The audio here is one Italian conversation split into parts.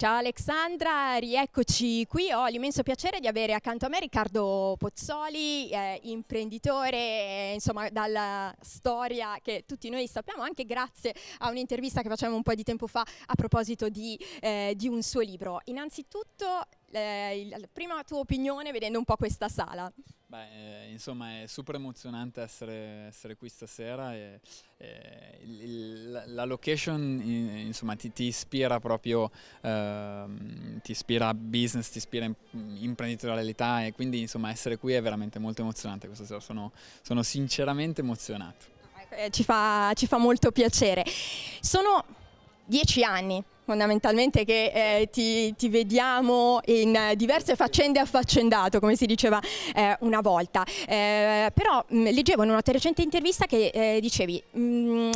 Ciao Alexandra, rieccoci qui. Ho l'immenso piacere di avere accanto a me Riccardo Pozzoli, eh, imprenditore, eh, insomma, dalla storia che tutti noi sappiamo, anche grazie a un'intervista che facevamo un po' di tempo fa a proposito di, eh, di un suo libro. Innanzitutto, eh, prima tua opinione vedendo un po' questa sala. Beh, eh, insomma è super emozionante essere, essere qui stasera e, e il, la, location insomma, ti, ti, ispira proprio, eh, ti ispira business, ti ispira imprenditorialità e quindi insomma essere qui è veramente molto emozionante questa sera, sono, sono sinceramente emozionato. Eh, ci fa, ci fa molto piacere. Sono dieci anni fondamentalmente che eh, ti, ti, vediamo in eh, diverse faccende affaccendato, come si diceva eh, una volta. Eh, però mh, mm, leggevo in una recente intervista che eh, dicevi... Mh, mm,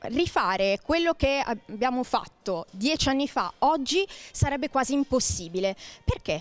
rifare quello che abbiamo fatto dieci anni fa oggi sarebbe quasi impossibile. Perché?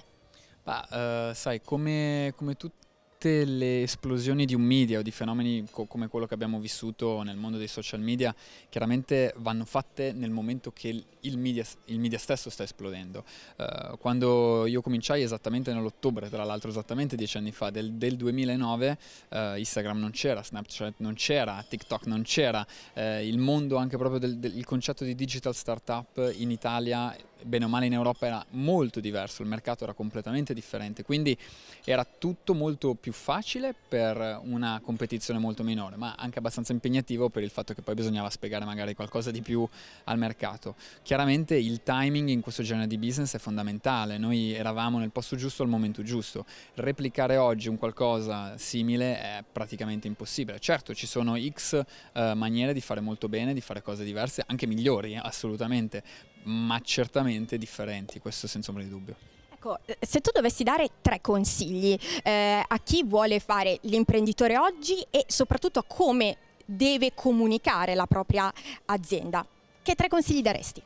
Bah, eh, sai, come, come tutti tutte le esplosioni di un media o di fenomeni co come quello che abbiamo vissuto nel mondo dei social media, chiaramente vanno fatte nel momento che il media, il media stesso sta esplodendo. Uh, quando io cominciai esattamente nell'ottobre, tra l'altro esattamente dieci anni fa, del, del 2009, uh, eh, Instagram non c'era, Snapchat non c'era, TikTok non c'era, uh, il mondo anche proprio del, del concetto di digital startup in Italia bene o male in Europa era molto diverso, il mercato era completamente differente, quindi era tutto molto più facile per una competizione molto minore, ma anche abbastanza impegnativo per il fatto che poi bisognava spiegare magari qualcosa di più al mercato. Chiaramente il timing in questo genere di business è fondamentale, noi eravamo nel posto giusto al momento giusto, replicare oggi un qualcosa simile è praticamente impossibile. Certo, ci sono X eh, maniere di fare molto bene, di fare cose diverse, anche migliori, eh, assolutamente, ma certamente differenti, questo senza ombra di dubbio. Ecco, eh, se tu dovessi dare tre consigli eh, a chi vuole fare l'imprenditore oggi e soprattutto a come deve comunicare la propria azienda, che tre consigli daresti?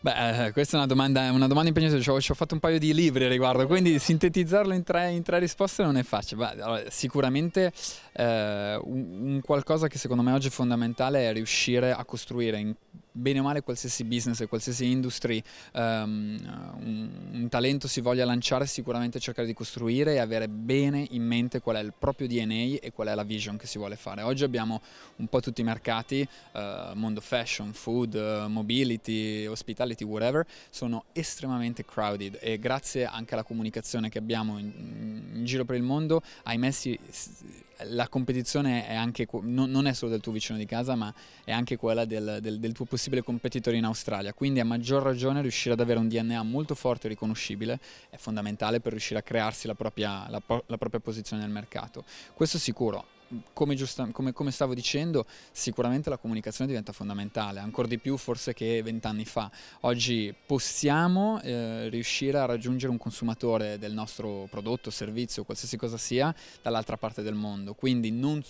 Beh, eh, questa è una domanda, una domanda impegnativa, ci ho, ci ho, fatto un paio di libri al riguardo, quindi esatto. sintetizzarlo in tre, in tre risposte non è facile. Beh, allora, sicuramente eh, un, un, qualcosa che secondo me oggi è fondamentale è riuscire a costruire in, bene o male qualsiasi business e qualsiasi industry um, un, un, talento si voglia lanciare sicuramente cercare di costruire e avere bene in mente qual è il proprio DNA e qual è la vision che si vuole fare. Oggi abbiamo un po' tutti i mercati, uh, mondo fashion, food, uh, mobility, hospitality, whatever, sono estremamente crowded e grazie anche alla comunicazione che abbiamo in, in giro per il mondo, ahimè si la competizione è anche, no, non è solo del tuo vicino di casa, ma è anche quella del, del, del tuo possibile competitor in Australia. Quindi a maggior ragione riuscire ad avere un DNA molto forte e riconoscibile è fondamentale per riuscire a crearsi la propria, la, la propria posizione nel mercato. Questo sicuro come, giusta, come, come, stavo dicendo, sicuramente la comunicazione diventa fondamentale, ancora di più forse che vent'anni fa. Oggi possiamo eh, riuscire a raggiungere un consumatore del nostro prodotto, servizio, qualsiasi cosa sia, dall'altra parte del mondo. Quindi non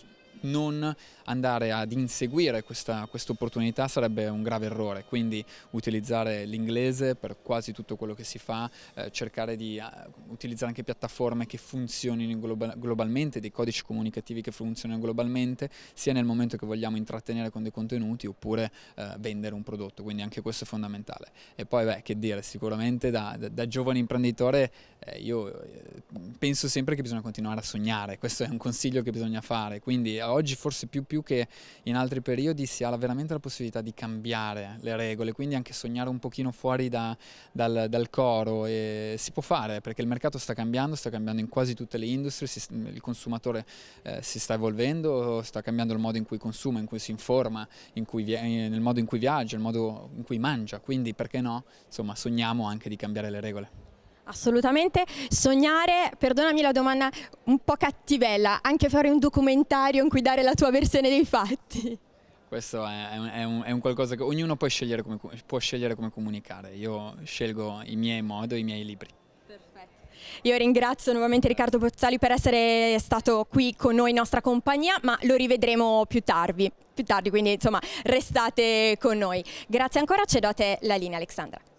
non andare ad inseguire questa opportunità sarebbe un grave errore, quindi utilizzare l'inglese per quasi tutto quello che si fa, eh, cercare di uh, utilizzare anche piattaforme che funzionino global globalmente, dei codici comunicativi che funzionano globalmente, sia nel momento che vogliamo intrattenere con dei contenuti oppure eh, vendere un prodotto, quindi anche questo è fondamentale. E poi, beh, che dire, sicuramente da, da, da giovane imprenditore eh, io eh, penso sempre che bisogna continuare a sognare, questo è un consiglio che bisogna fare, quindi ho oggi forse più, più che in altri periodi si ha veramente la possibilità di cambiare le regole, quindi anche sognare un pochino fuori da, dal, dal, coro e si può fare perché il mercato sta cambiando, sta cambiando in quasi tutte le industrie, il consumatore eh, si sta evolvendo, sta cambiando il modo in cui consuma, in cui si informa, in cui eh, nel modo in cui viaggia, il modo in cui mangia, quindi perché no? Insomma sogniamo anche di cambiare le regole. Assolutamente, sognare, perdonami la domanda un po' cattivella, anche fare un documentario in cui dare la tua versione dei fatti. Questo è, è, un, è un, qualcosa che ognuno può scegliere, come, può scegliere come comunicare, io scelgo i miei modi, i miei libri. Io ringrazio nuovamente Riccardo Pozzali per essere stato qui con noi in nostra compagnia, ma lo rivedremo più tardi, più tardi quindi insomma restate con noi. Grazie ancora, cedo a te la linea Alexandra.